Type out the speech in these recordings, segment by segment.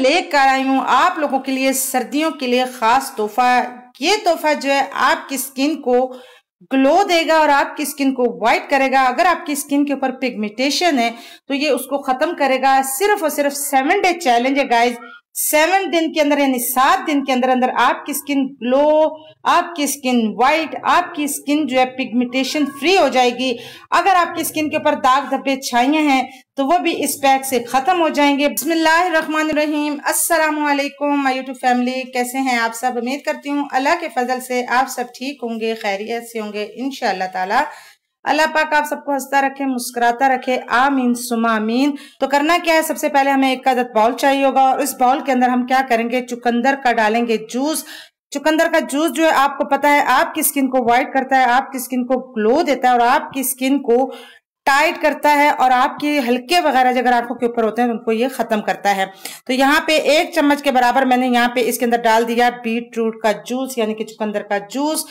लेकर आई हूँ आप लोगों के लिए सर्दियों के लिए खास तोहफा ये तोहफा जो है आपकी स्किन को ग्लो देगा और आपकी स्किन को वाइट करेगा अगर आपकी स्किन के ऊपर पिगमेंटेशन है तो ये उसको खत्म करेगा सिर्फ और सिर्फ सेवन डे चैलेंज है गाइज सेवन दिन के अंदर यानी सात दिन के अंदर अंदर आपकी स्किन ग्लो आपकी स्किन व्हाइट आपकी स्किन जो है पिगमेंटेशन फ्री हो जाएगी अगर आपकी स्किन के ऊपर दाग धब्बे छाइए हैं तो वो भी इस पैक से खत्म हो जाएंगे बसमीम अस्सलाम वालेकुम माय यूट्यूब फैमिली कैसे हैं आप सब उम्मीद करती हूँ अल्लाह के फजल से आप सब ठीक होंगे खैरियत से होंगे इनशाला ताला अल्लाह पाक आप सबको हंसता रखे मुस्कुराता रखे आमीन आमीन तो करना क्या है सबसे पहले हमें एक आदत बाउल चाहिए होगा और इस बाउल के अंदर हम क्या करेंगे चुकंदर का डालेंगे जूस चुकंदर का जूस जो है आपको पता है आपकी स्किन को व्हाइट करता है आपकी स्किन को ग्लो देता है और आपकी स्किन को टाइट करता है और आपकी हल्के वगैरह अगर आंखों के ऊपर होते हैं तो उनको ये खत्म करता है तो यहाँ पे एक चम्मच के बराबर मैंने यहाँ पे इसके अंदर डाल दिया बीट रूट का जूस यानी कि चुकंदर का जूस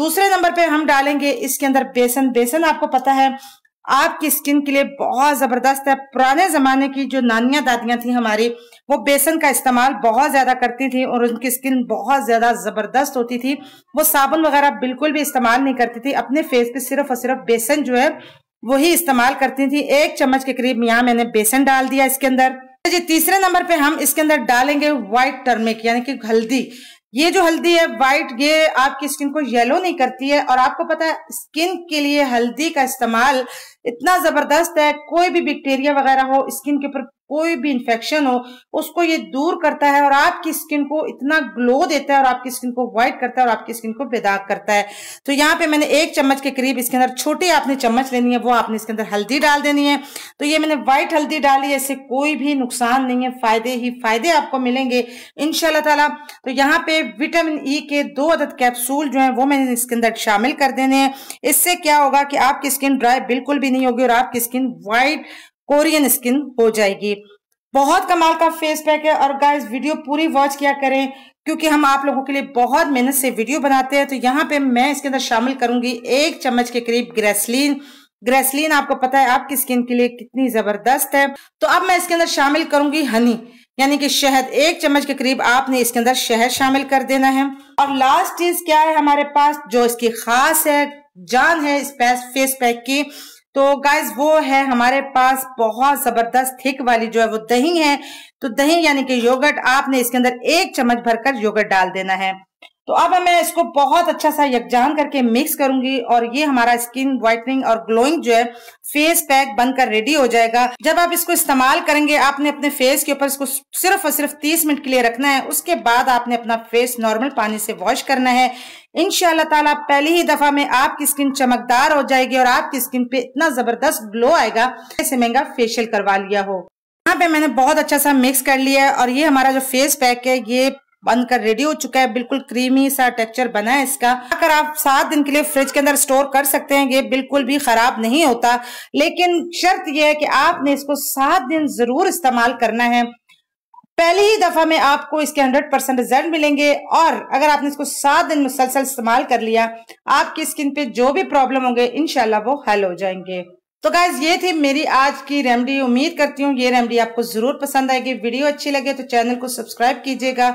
दूसरे नंबर पे हम डालेंगे इसके अंदर बेसन बेसन आपको पता है आपकी स्किन के लिए बहुत ज़बरदस्त है पुराने ज़माने की जो नानियां दादियां थी हमारी वो बेसन का इस्तेमाल बहुत ज़्यादा करती थी और उनकी स्किन बहुत ज़्यादा ज़बरदस्त होती थी वो साबुन वगैरह बिल्कुल भी इस्तेमाल नहीं करती थी अपने फेस पे सिर्फ और सिर्फ बेसन जो है वही इस्तेमाल करती थी एक चम्मच के करीब यहाँ मैंने बेसन डाल दिया इसके अंदर जी तीसरे नंबर पे हम इसके अंदर डालेंगे व्हाइट टर्मिक यानी कि हल्दी ये जो हल्दी है वाइट ये आपकी स्किन को येलो नहीं करती है और आपको पता है स्किन के लिए हल्दी का इस्तेमाल इतना जबरदस्त है कोई भी बैक्टीरिया वगैरह हो स्किन के ऊपर कोई भी इन्फेक्शन हो उसको ये दूर करता है और आपकी स्किन को इतना ग्लो देता है और आपकी स्किन को वाइट करता है और आपकी स्किन को बेदाग करता है तो यहाँ पे मैंने एक चम्मच के करीब इसके अंदर छोटी आपने चम्मच लेनी है वो आपने इसके अंदर हल्दी डाल देनी है तो ये मैंने व्हाइट हल्दी डाली है इससे कोई भी नुकसान नहीं है फायदे ही फायदे आपको मिलेंगे इन ताला तो यहाँ पे विटामिन ई e के दो अदद कैप्सूल जो है वो मैंने इसके अंदर शामिल कर देने हैं इससे क्या होगा कि आपकी स्किन ड्राई बिल्कुल भी नहीं होगी और आपकी स्किन वाइट कोरियन स्किन हो जाएगी बहुत कमाल का फेस पैक है और गाइस वीडियो पूरी वॉच किया करें क्योंकि हम आप लोगों के लिए बहुत मेहनत से वीडियो बनाते हैं तो यहाँ पे मैं इसके अंदर शामिल करूंगी एक चम्मच के करीब ग्रेसलीन ग्रेसलीन आपको पता है आपकी स्किन के लिए कितनी जबरदस्त है तो अब मैं इसके अंदर शामिल करूंगी हनी यानी कि शहद एक चम्मच के करीब आपने इसके अंदर शहद शामिल कर देना है और लास्ट चीज क्या है हमारे पास जो इसकी खास है जान है इस फेस पैक की तो गाइज वो है हमारे पास बहुत जबरदस्त थिक वाली जो है वो दही है तो दही यानी कि योगर्ट आपने इसके अंदर एक चम्मच भरकर योगर्ट डाल देना है तो अब मैं इसको बहुत अच्छा सा यकजान करके मिक्स करूंगी और ये हमारा स्किन व्हाइटनिंग और ग्लोइंग जो है फेस पैक बनकर रेडी हो जाएगा जब आप इसको इस्तेमाल करेंगे आपने अपने फेस के ऊपर इसको सिर्फ और सिर्फ 30 मिनट के लिए रखना है उसके बाद आपने अपना फेस नॉर्मल पानी से वॉश करना है इनशाला ताला पहली ही दफा में आपकी स्किन चमकदार हो जाएगी और आपकी स्किन पे इतना जबरदस्त ग्लो आएगा जैसे महंगा फेशियल करवा लिया हो यहाँ पे मैंने बहुत अच्छा सा मिक्स कर लिया है और ये हमारा जो फेस पैक है ये बनकर रेडी हो चुका है बिल्कुल क्रीमी सा टेक्सचर बना है इसका अगर आप सात दिन के लिए फ्रिज के अंदर स्टोर कर सकते हैं ये बिल्कुल भी खराब नहीं होता लेकिन शर्त यह है कि आपने इसको सात दिन जरूर इस्तेमाल करना है पहली ही दफा में आपको इसके हंड्रेड परसेंट रिजल्ट मिलेंगे और अगर आपने इसको सात दिन मुसलसल इस्तेमाल कर लिया आपकी स्किन पे जो भी प्रॉब्लम होंगे इनशाला वो हल हो जाएंगे तो गाइज ये थी मेरी आज की रेमडी उम्मीद करती हूँ ये रेमडी आपको जरूर पसंद आएगी वीडियो अच्छी लगे तो चैनल को सब्सक्राइब कीजिएगा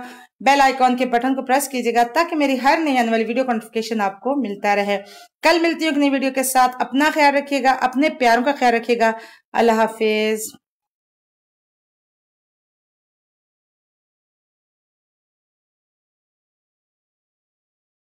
बेल आइकॉन के बटन को प्रेस कीजिएगा ताकि मेरी हर नई आने वाली वीडियो का नोटिफिकेशन आपको मिलता रहे कल मिलती हूँ नई वीडियो के साथ अपना ख्याल रखिएगा अपने प्यारों का ख्याल रखिएगा अल्लाह हाफिज़